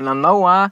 nanao a ah,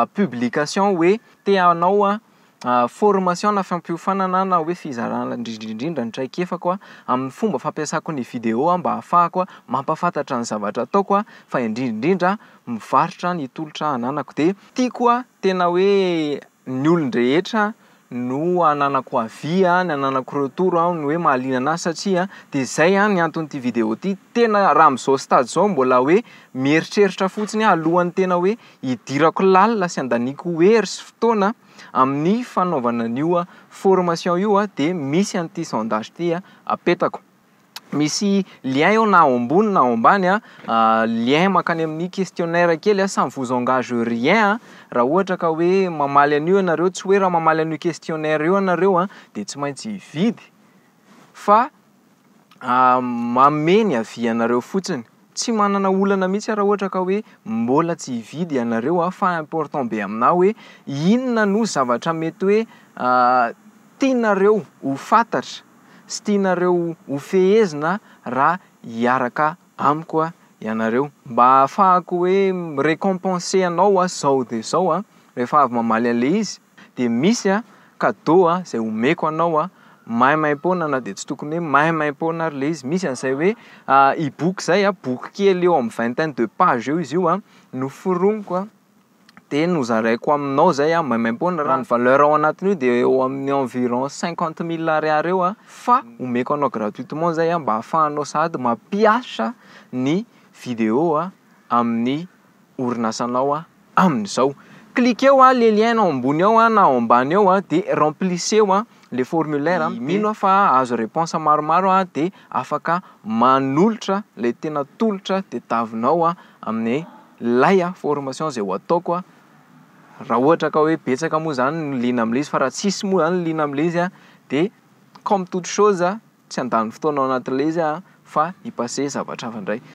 ah, publication hoe te hanao a ah, formation na fampiofanana na hoe fizarana indrindraindrindra nytraik efako a amin'ny fomba fampiasako ny video a mba hahafahako a mampafantatra ny zavatra ataoko a fa indrindraindrindra mivaritra ny itolotra hananako de tia koa tena hoe ny olondrehetra no ananako avia a ny ananako retoro ahny hoe mahalina anazy satria de zay a ny antonyity video ty tena raha am'izao stady zao mbola hoe mieritreritra fotsiny alohan'ny tena hoe hidirako lalina sy andaniko hoery sy fotoana amin'ny fanaovana an'ioa formation io a de misy an'ity sondage tya apetako misy lien eo naaoambony na aoambany a ah, ah, lien mankany amin'ny kestionnaire kely a ah, samy vozangage riena raha ohatra ka hoe mamaly an'io anareo tsy hoe raha mamaly an'o kestionnaire eo anareoa de tsy maintsyiiy fa mameny avy anareo fotsiny tsy manana olana mihitsy raha ohatra ka hoe mbola tsy hividy anareoa fa important be amina hoe inona no zavatra mety hoe tianareo ho fantatra tsy tia nareo ho fehezina raha hiaraka amikoa ianareo mba afahako hoe récompense anao a zao de zao a rehefa avy mamaly an'le izy de misy a kadeau a zay homeko anao a maimai-pona na de tsy tokony hoe mai mai-pona r le izy misy an'izay hoe iboky ah, e zay a boky kely eo am'ny vingtaine de page eo izy io a no foronokoa de no zaraiko aminao zay a ah, mamaipoa raha no ah. valeurao anatin'o de eo amin'ny environ cinquante mille ariar eo a ah. fa omeko anao gratuitement zay a mba ahafahanao sady mampiasa ny vidéoa amin'ny orinasanaoaaaolieo leliennaoabony aona aoa de remplise oale formulaireminoafaazo reponsemaromaro a deafakmanolotra la tena tolotra de tavinaoa amin'ny laya formation zay o ataokoa raha ohatra ka hoe betsaka moa zany ny lina amlaizy fa raha tsisy moa zany n lina amla izy a de comme tot shosea tsy andany fotoanao anaty layzy a fa hipasse zavatra afandray